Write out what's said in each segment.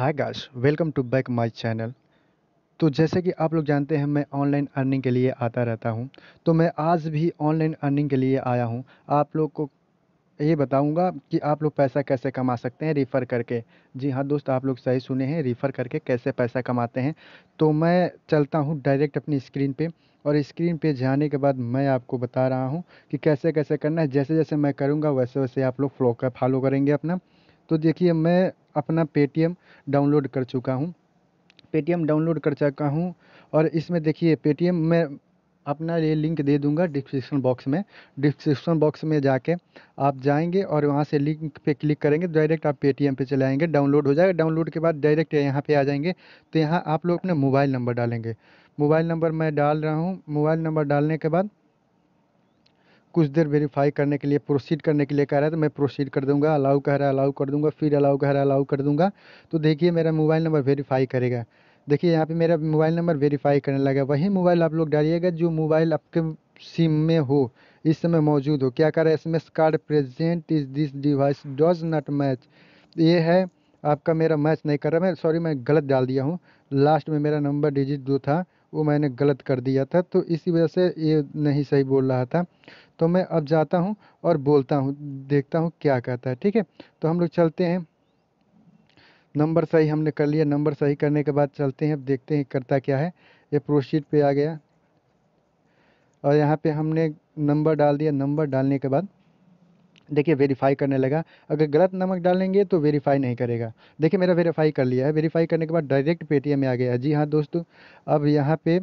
hi guys welcome to back my channel तो जैसे कि आप लोग जानते हैं मैं ऑनलाइन अर्निंग के लिए आता रहता हूं तो मैं आज भी ऑनलाइन अर्निंग के लिए आया हूं आप लोग को ये बताऊंगा कि आप लोग पैसा कैसे कमा सकते हैं रिफ़र करके जी हाँ दोस्त आप लोग सही सुने हैं रिफ़र करके कैसे पैसा कमाते हैं तो मैं चलता हूँ डायरेक्ट अपनी स्क्रीन पर और स्क्रीन पर जाने के बाद मैं आपको बता रहा हूँ कि कैसे कैसे करना है जैसे जैसे मैं करूँगा वैसे वैसे आप लोग फ्लो फॉलो करेंगे अपना तो देखिए मैं अपना पेटीएम डाउनलोड कर चुका हूँ पेटीएम डाउनलोड कर चुका हूँ और इसमें देखिए पेटीएम में अपना ये लिंक दे दूंगा डिस्क्रिप्शन बॉक्स में डिस्क्रिप्शन बॉक्स में जाके आप जाएंगे और वहाँ से लिंक पे क्लिक करेंगे डायरेक्ट आप पेटीएम पे चले आएंगे डाउनलोड हो जाएगा डाउनलोड के बाद डायरेक्ट यहाँ पे आ जाएंगे तो यहाँ आप लोग अपने मोबाइल नंबर डालेंगे मोबाइल नंबर मैं डाल रहा हूँ मोबाइल नंबर डालने के बाद कुछ देर वेरीफाई करने के लिए प्रोसीड करने के लिए कह रहा है तो मैं प्रोसीड कर दूंगा अलाउ कह रहा है अलाउ कर दूंगा फिर अलाउ कह रहा है अलाउ कर दूंगा तो देखिए मेरा मोबाइल नंबर वेरीफाई करेगा देखिए यहाँ पे मेरा मोबाइल नंबर वेरीफाई करने लगा वही मोबाइल आप लोग डालिएगा जो मोबाइल आपके सिम में हो इस समय मौजूद हो क्या कर रहा है S card present is this device does not match ये है आपका मेरा मैच नहीं कर रहा मैं सॉरी मैं गलत डाल दिया हूँ लास्ट में मेरा नंबर डिजिट जो था वो मैंने गलत कर दिया था तो इसी वजह से ये नहीं सही बोल रहा था तो मैं अब जाता हूँ और बोलता हूँ देखता हूँ क्या कहता है ठीक है तो हम लोग चलते हैं नंबर सही हमने कर लिया नंबर सही करने के बाद चलते हैं अब देखते हैं करता क्या है ये प्रोशीट पे आ गया और यहाँ पे हमने नंबर डाल दिया नंबर डालने के बाद देखिए वेरीफाई करने लगा अगर गलत नमक डालेंगे तो वेरीफाई नहीं करेगा देखिए मेरा वेरीफाई कर लिया है वेरीफाई करने के बाद डायरेक्ट पेटीएम में आ गया जी हाँ दोस्तों अब यहाँ पे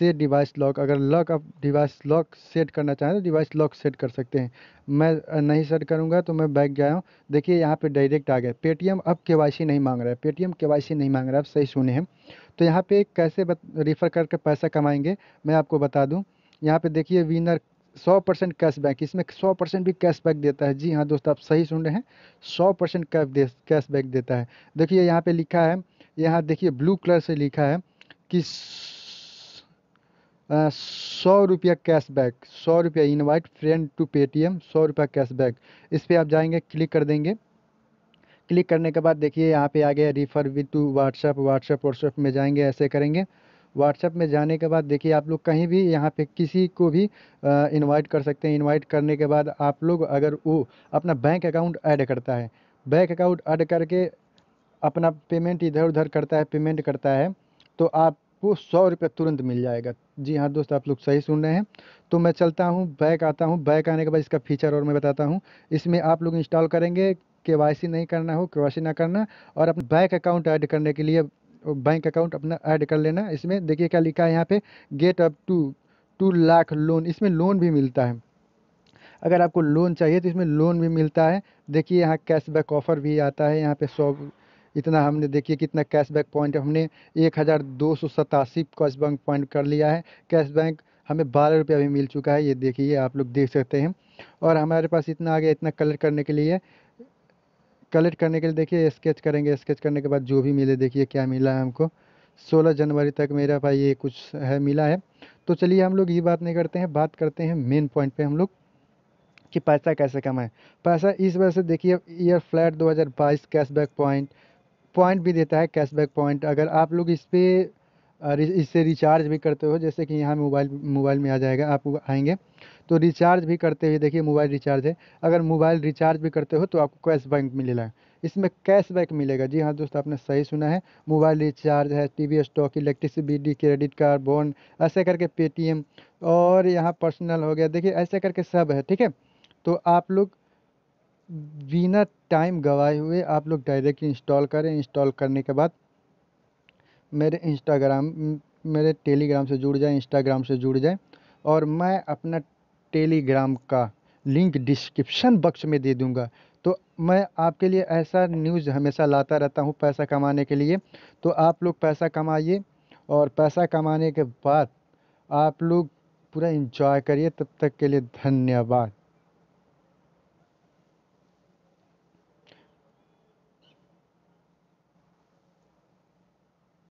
से डिवाइस लॉक अगर लॉक आप डिवाइस लॉक सेट करना चाहें तो डिवाइस लॉक सेट कर सकते हैं मैं नहीं सेट करूँगा तो मैं बैक गया हूँ देखिए यहाँ पे डायरेक्ट आ गया पेटीएम अब के नहीं मांग रहा है पेटीएम के नहीं मांग रहा है आप सही सुने हैं तो यहाँ पे कैसे रिफ़र करके पैसा कमाएंगे मैं आपको बता दूँ यहाँ पर देखिए विनर सौ परसेंट कैशबैक इसमें सौ परसेंट भी कैशबैक देता है जी हाँ दोस्त आप सही सुन रहे हैं सौ परसेंट कैशबैक देता है देखिए यहाँ पे लिखा है यहाँ देखिए ब्लू कलर से लिखा है कि सौ रुपया कैशबैक सौ रुपया इनवाइट फ्रेंड टू पेटीएम सौ रुपया कैशबैक इस पर आप जाएंगे क्लिक कर देंगे क्लिक करने के बाद देखिए यहाँ पे आ गया refer with to WhatsApp WhatsApp WhatsApp में जाएंगे ऐसे करेंगे व्हाट्सअप में जाने के बाद देखिए आप लोग कहीं भी यहाँ पे किसी को भी इनवाइट कर सकते हैं इनवाइट करने के बाद आप लोग अगर वो अपना बैंक अकाउंट ऐड करता है बैंक अकाउंट ऐड करके अपना पेमेंट इधर उधर करता है पेमेंट करता है तो आप आपको सौ रुपये तुरंत मिल जाएगा जी हाँ दोस्त आप लोग सही सुन रहे हैं तो मैं चलता हूँ बैक आता हूँ बैक आने के बाद इसका फीचर और मैं बताता हूँ इसमें आप लोग इंस्टॉल करेंगे के नहीं करना हो के ना करना और अपना बैंक अकाउंट ऐड करने के लिए बैंक अकाउंट अपना ऐड कर लेना इसमें देखिए क्या लिखा है यहाँ पे get up to two lakh loan इसमें लोन भी मिलता है अगर आपको लोन चाहिए तो इसमें लोन भी मिलता है देखिए यहाँ कैशबैक ऑफ़र भी आता है यहाँ पे सौ इतना हमने देखिए कितना कैशबैक पॉइंट हमने एक हज़ार दो सौ सतासी कैशबैक पॉइंट कर लिया है कैशबैक हमें बारह रुपये अभी मिल चुका है ये देखिए आप लोग देख सकते हैं और हमारे पास इतना आ गया इतना कलेक्ट करने के लिए कलेक्ट करने के लिए देखिए स्केच करेंगे स्केच करने के बाद जो भी मिले देखिए क्या मिला है हमको 16 जनवरी तक मेरा भाई ये कुछ है मिला है तो चलिए हम लोग ये बात नहीं करते हैं बात करते हैं मेन पॉइंट पे हम लोग कि पैसा कैसे कमाएं पैसा इस वजह से देखिए year flat 2022 cashback point point भी देता है कैशबैक पॉइंट अगर आप लोग इस पर इससे रिचार्ज भी करते हो जैसे कि यहाँ मोबाइल मोबाइल में आ जाएगा आप आएंगे तो रिचार्ज भी करते हुए देखिए मोबाइल रिचार्ज है अगर मोबाइल रिचार्ज भी करते हो तो आपको कैश बैक मिलेगा इसमें कैशबैक मिलेगा जी हाँ दोस्त आपने सही सुना है मोबाइल रिचार्ज है TV stock electricity credit card बोन ऐसे करके पेटीएम और यहाँ पर्सनल हो गया देखिए ऐसे करके सब है ठीक है तो आप लोग बिना टाइम गवाए हुए आप लोग डायरेक्ट इंस्टॉल करें इंस्टॉल करने के बाद मेरे इंस्टाग्राम मेरे टेलीग्राम से जुड़ जाए इंस्टाग्राम से जुड़ जाए और मैं अपना टेलीग्राम का लिंक डिस्क्रिप्शन बक्स में दे दूंगा तो मैं आपके लिए ऐसा न्यूज़ हमेशा लाता रहता हूँ पैसा कमाने के लिए तो आप लोग पैसा कमाइए और पैसा कमाने के बाद आप लोग पूरा इंजॉय करिए तब तक के लिए धन्यवाद